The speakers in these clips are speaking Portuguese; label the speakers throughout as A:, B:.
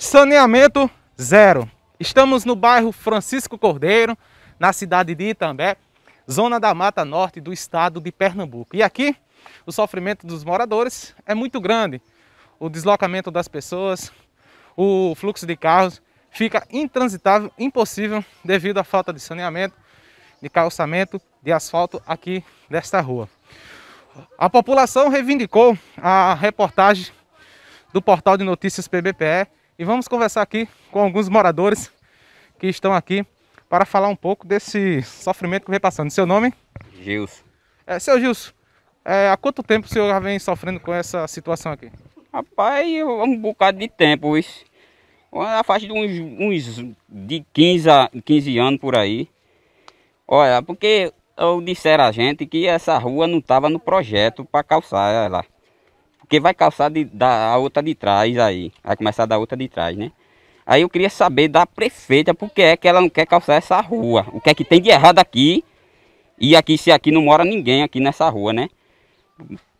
A: Saneamento zero. Estamos no bairro Francisco Cordeiro, na cidade de Itambé, zona da Mata Norte do estado de Pernambuco. E aqui o sofrimento dos moradores é muito grande. O deslocamento das pessoas, o fluxo de carros fica intransitável, impossível devido à falta de saneamento, de calçamento, de asfalto aqui desta rua. A população reivindicou a reportagem do portal de notícias PBPE e vamos conversar aqui com alguns moradores que estão aqui para falar um pouco desse sofrimento que vem passando. Seu nome? Gilson. É, seu Gilson, é, há quanto tempo o senhor já vem sofrendo com essa situação aqui? Rapaz, um bocado de tempo, isso.
B: Na faixa de uns, uns de 15, a, 15 anos por aí. Olha, porque eu disseram a gente que essa rua não estava no projeto para calçar ela. Porque vai calçar de, da, a outra de trás aí. Vai começar da outra de trás, né? Aí eu queria saber da prefeita que é que ela não quer calçar essa rua. O que é que tem de errado aqui? E aqui, se aqui não mora ninguém aqui nessa rua, né?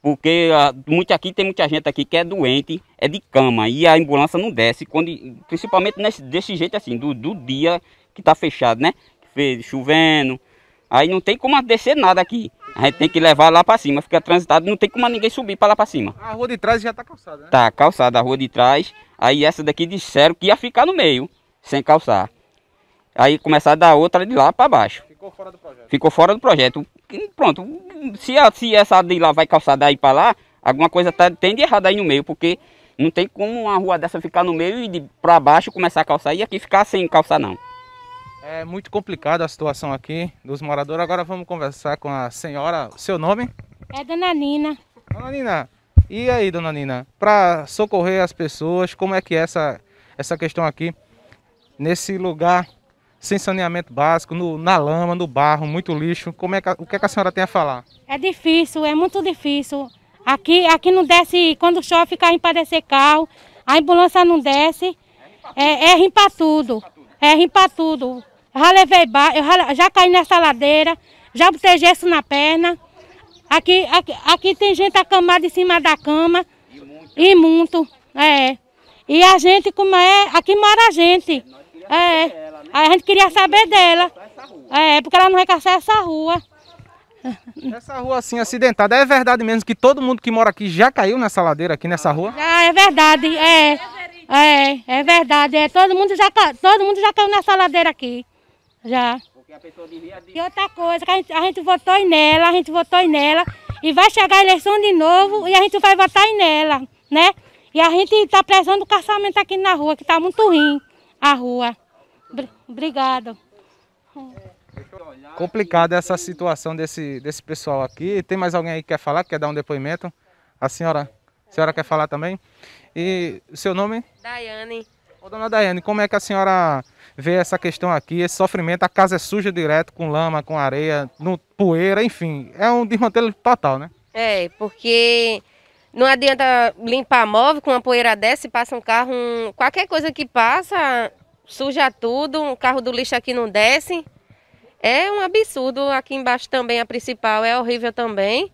B: Porque a, ah, muito aqui tem muita gente aqui que é doente, é de cama e a ambulância não desce. Quando, principalmente nesse, desse jeito assim, do, do dia que tá fechado, né? Chovendo. Aí não tem como descer nada aqui. A gente tem que levar lá para cima, fica transitado, não tem como ninguém subir para lá para cima.
A: A rua de trás já tá calçada, né?
B: Tá, calçada a rua de trás. Aí essa daqui disseram que ia ficar no meio, sem calçar. Aí começar a dar outra de lá para baixo. Ficou fora do projeto. Ficou fora do projeto. Pronto, se, a, se essa de lá vai calçada aí para lá, alguma coisa tá, tem de errado aí no meio, porque não tem como uma rua dessa ficar no meio e de para baixo começar a calçar e aqui ficar sem calçar não.
A: É muito complicada a situação aqui dos moradores. Agora vamos conversar com a senhora. Seu nome?
B: É Dona Nina.
A: Dona Nina, e aí, Dona Nina? Para socorrer as pessoas, como é que é essa, essa questão aqui? Nesse lugar sem saneamento básico, no, na lama, no barro, muito lixo. Como é que, o que, é que a senhora tem a falar?
C: É difícil, é muito difícil. Aqui, aqui não desce, quando chove, fica em padecer carro, a ambulância não desce, é, é rimpa tudo. É rim tudo. Já levei ba... já, já caí nessa ladeira, já botei gesso na perna. Aqui, aqui, aqui tem gente acamada em cima da cama. E muito. É. E a gente, como é, aqui mora a gente. É. Dela, né? A gente queria saber dela. É, porque ela não vai caçar essa rua.
A: Essa rua assim acidentada, é verdade mesmo que todo mundo que mora aqui já caiu nessa ladeira aqui nessa rua?
C: Ah, é verdade, é. É, é verdade. É, todo, mundo já, tá, todo mundo já caiu nessa ladeira aqui. Já. Porque
B: a pessoa devia... E
C: outra coisa, que a gente, a gente votou nela, a gente votou nela. E vai chegar a eleição de novo e a gente vai votar nela, né? E a gente está precisando do caçamento aqui na rua, que está muito ruim a rua. Obrigado.
A: Complicada essa situação desse, desse pessoal aqui. Tem mais alguém aí que quer falar, que quer dar um depoimento? A senhora... A senhora quer falar também? E seu nome?
D: Daiane.
A: Ô, dona Daiane, como é que a senhora vê essa questão aqui, esse sofrimento? A casa é suja direto, com lama, com areia, no, poeira, enfim. É um desmantelo total, né?
D: É, porque não adianta limpar móvel com uma poeira dessa e passa um carro, um, qualquer coisa que passa, suja tudo, um carro do lixo aqui não desce. É um absurdo. Aqui embaixo também a principal é horrível também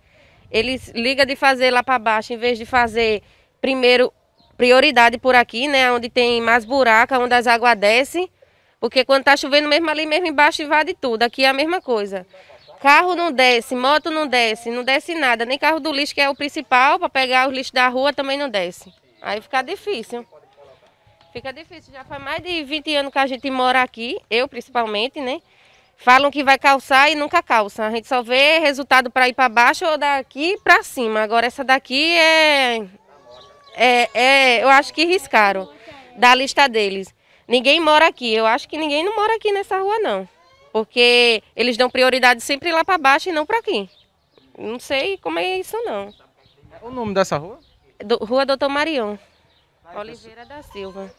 D: eles ligam de fazer lá para baixo, em vez de fazer primeiro prioridade por aqui, né? Onde tem mais buraco, onde as águas descem. Porque quando tá chovendo mesmo ali mesmo embaixo invade tudo. Aqui é a mesma coisa. Carro não desce, moto não desce, não desce nada. Nem carro do lixo, que é o principal, para pegar os lixos da rua, também não desce. Aí fica difícil. Fica difícil. Já faz mais de 20 anos que a gente mora aqui, eu principalmente, né? Falam que vai calçar e nunca calça. A gente só vê resultado para ir para baixo ou daqui para cima. Agora essa daqui é, é, é, eu acho que riscaram da lista deles. Ninguém mora aqui. Eu acho que ninguém não mora aqui nessa rua não, porque eles dão prioridade sempre lá para baixo e não para aqui. Não sei como é isso não.
A: O nome dessa rua? Do, rua Doutor Marião.
D: Oliveira pessoal. da Silva.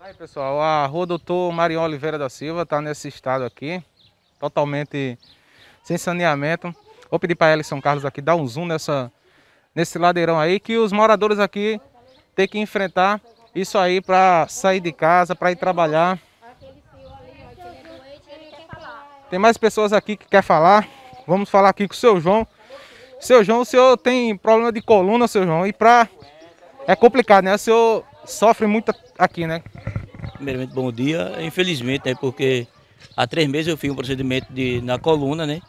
A: Aí pessoal, a rua Doutor Marião Oliveira da Silva está nesse estado aqui totalmente sem saneamento. Vou pedir para Elison Carlos aqui dar um zoom nessa, nesse ladeirão aí, que os moradores aqui têm que enfrentar isso aí para sair de casa, para ir trabalhar. Tem mais pessoas aqui que quer falar. Vamos falar aqui com o seu João. Seu João, o senhor tem problema de coluna, seu João, e para é complicado, né? O senhor sofre muito aqui, né?
E: Primeiramente, bom dia. Infelizmente, né, porque Há três meses eu fiz um procedimento de, na coluna, né?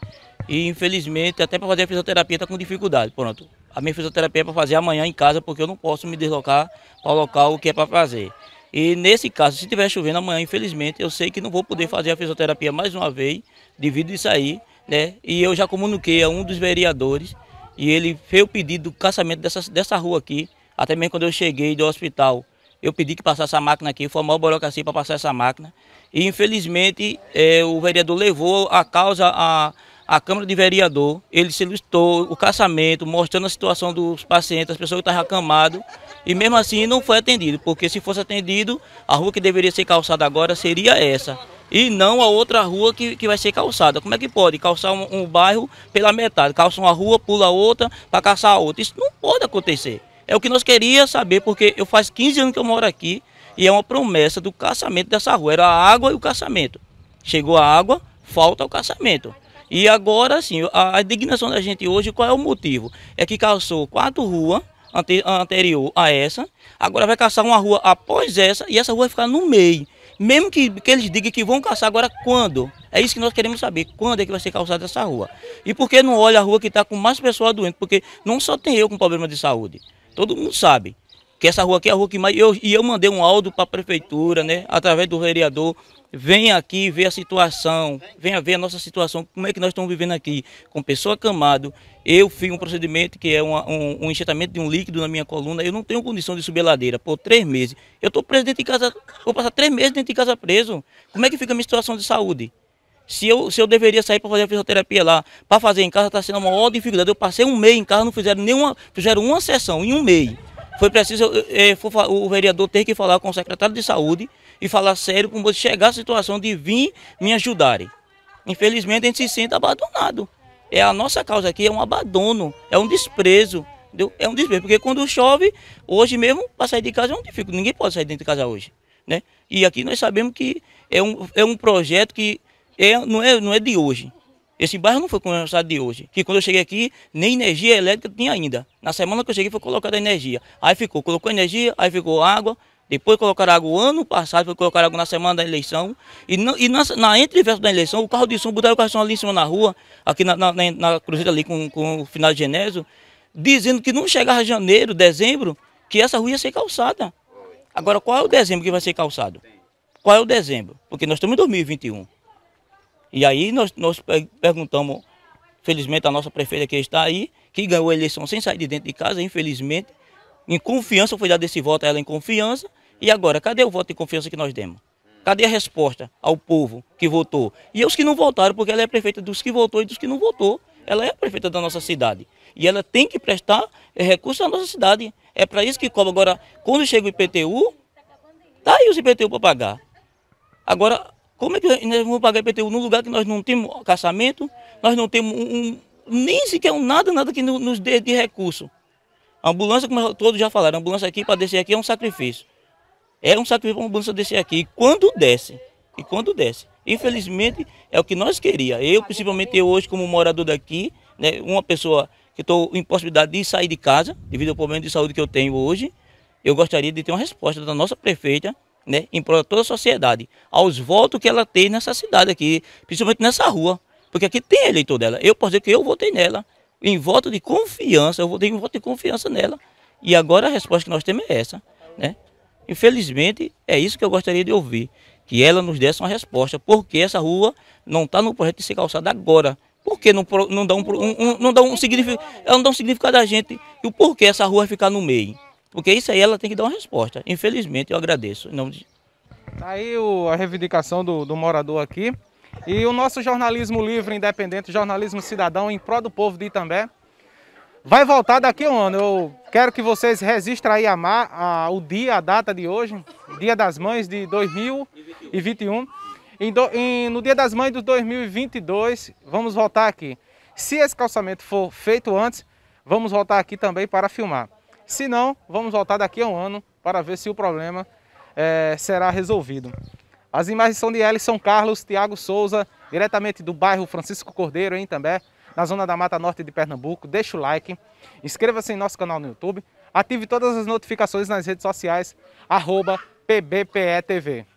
E: E infelizmente, até para fazer a fisioterapia está com dificuldade. Pronto, a minha fisioterapia é para fazer amanhã em casa, porque eu não posso me deslocar para o local que é para fazer. E nesse caso, se tiver chovendo amanhã, infelizmente, eu sei que não vou poder fazer a fisioterapia mais uma vez, devido a isso aí, né? E eu já comuniquei a um dos vereadores e ele fez o pedido do caçamento dessa, dessa rua aqui, até mesmo quando eu cheguei do hospital. Eu pedi que passasse essa máquina aqui, foi a maior burocracia para passar essa máquina. E infelizmente é, o vereador levou a causa à, à Câmara de Vereador. Ele solicitou o caçamento, mostrando a situação dos pacientes, as pessoas que estavam acamadas. E mesmo assim não foi atendido, porque se fosse atendido, a rua que deveria ser calçada agora seria essa. E não a outra rua que, que vai ser calçada. Como é que pode calçar um, um bairro pela metade? Calça uma rua, pula outra para calçar a outra. Isso não pode acontecer. É o que nós queríamos saber, porque eu faz 15 anos que eu moro aqui, e é uma promessa do caçamento dessa rua. Era a água e o caçamento. Chegou a água, falta o caçamento. E agora, sim, a indignação da gente hoje, qual é o motivo? É que calçou quatro ruas ante, anterior a essa, agora vai caçar uma rua após essa e essa rua vai ficar no meio. Mesmo que, que eles digam que vão caçar agora quando? É isso que nós queremos saber, quando é que vai ser calçada essa rua. E por que não olha a rua que está com mais pessoas doentes? Porque não só tem eu com problema de saúde, todo mundo sabe que essa rua aqui é a rua que mais... Eu, e eu mandei um áudio para a prefeitura, né, através do vereador, venha aqui ver a situação, venha ver a nossa situação, como é que nós estamos vivendo aqui, com pessoa acamada. Eu fiz um procedimento que é uma, um, um enxertamento de um líquido na minha coluna, eu não tenho condição de subir a ladeira por três meses. Eu estou preso dentro de casa, vou passar três meses dentro de casa preso. Como é que fica a minha situação de saúde? Se eu, se eu deveria sair para fazer a fisioterapia lá, para fazer em casa, está sendo uma maior dificuldade. Eu passei um mês em casa, não fizeram nenhuma, fizeram uma sessão em um mês. Foi preciso é, eh, eh, foi, o vereador ter que falar com o secretário de saúde e falar sério para chegar à situação de vir me ajudarem. Infelizmente a gente se sente abandonado. É a nossa causa aqui, é um abandono, é um desprezo. Entendeu? É um desprezo, porque quando chove, hoje mesmo, para sair de casa é um difícil. Ninguém pode sair dentro de casa hoje. Né? E aqui nós sabemos que é um, é um projeto que é, não, é, não é de hoje. Esse bairro não foi começado de hoje. Que quando eu cheguei aqui, nem energia elétrica tinha ainda. Na semana que eu cheguei foi colocada energia. Aí ficou, colocou energia, aí ficou água, depois colocaram água ano passado, foi colocar água na semana da eleição. E, e na, na entrevista da eleição, o carro de som, botaram o carro de som ali em cima na rua, aqui na, na, na cruzeira ali com, com o final de Genésio, dizendo que não chegava janeiro, dezembro, que essa rua ia ser calçada. Agora, qual é o dezembro que vai ser calçado? Qual é o dezembro? Porque nós estamos em 2021. E aí nós, nós perguntamos, felizmente a nossa prefeita que está aí, que ganhou a eleição sem sair de dentro de casa, infelizmente, em confiança, foi dado esse voto a ela em confiança, e agora, cadê o voto de confiança que nós demos? Cadê a resposta ao povo que votou? E os que não votaram, porque ela é prefeita dos que votou e dos que não votou. Ela é a prefeita da nossa cidade. E ela tem que prestar é, recursos à nossa cidade. É para isso que cobra. Agora, quando chega o IPTU, tá aí os IPTU para pagar. Agora, como é que nós vamos pagar IPTU num lugar que nós não temos caçamento, nós não temos um, nem sequer um nada, nada que nos dê de recurso. A ambulância, como todos já falaram, a ambulância aqui para descer aqui é um sacrifício. É um sacrifício para a ambulância descer aqui. E quando desce, e quando desce, infelizmente é o que nós queríamos. Eu, principalmente eu hoje, como morador daqui, né, uma pessoa que estou em possibilidade de sair de casa, devido ao problema de saúde que eu tenho hoje, eu gostaria de ter uma resposta da nossa prefeita né, em prol de toda a sociedade, aos votos que ela tem nessa cidade aqui, principalmente nessa rua, porque aqui tem eleitor dela. Eu posso dizer que eu votei nela, em voto de confiança, eu votei em voto de confiança nela. E agora a resposta que nós temos é essa, né? Infelizmente, é isso que eu gostaria de ouvir, que ela nos desse uma resposta, porque essa rua não está no projeto de ser calçada agora. Por que não, não dá um, um, um não dá um significado, ela não dá um significado a gente, e o porquê essa rua ficar no meio? Porque isso aí ela tem que dar uma resposta. Infelizmente, eu agradeço. Em de...
A: Tá aí o, a reivindicação do, do morador aqui. E o nosso jornalismo livre, independente, jornalismo cidadão em prol do povo de Itambé, vai voltar daqui a um ano. Eu quero que vocês registrem aí a, a, o dia, a data de hoje, Dia das Mães de 2021. Em do, em, no Dia das Mães de 2022, vamos voltar aqui. Se esse calçamento for feito antes, vamos voltar aqui também para filmar. Se não, vamos voltar daqui a um ano para ver se o problema é, será resolvido. As imagens são de Ellison Carlos, Tiago Souza, diretamente do bairro Francisco Cordeiro, em também na zona da Mata Norte de Pernambuco. Deixe o like, inscreva-se em nosso canal no YouTube, ative todas as notificações nas redes sociais, arroba PBPETV.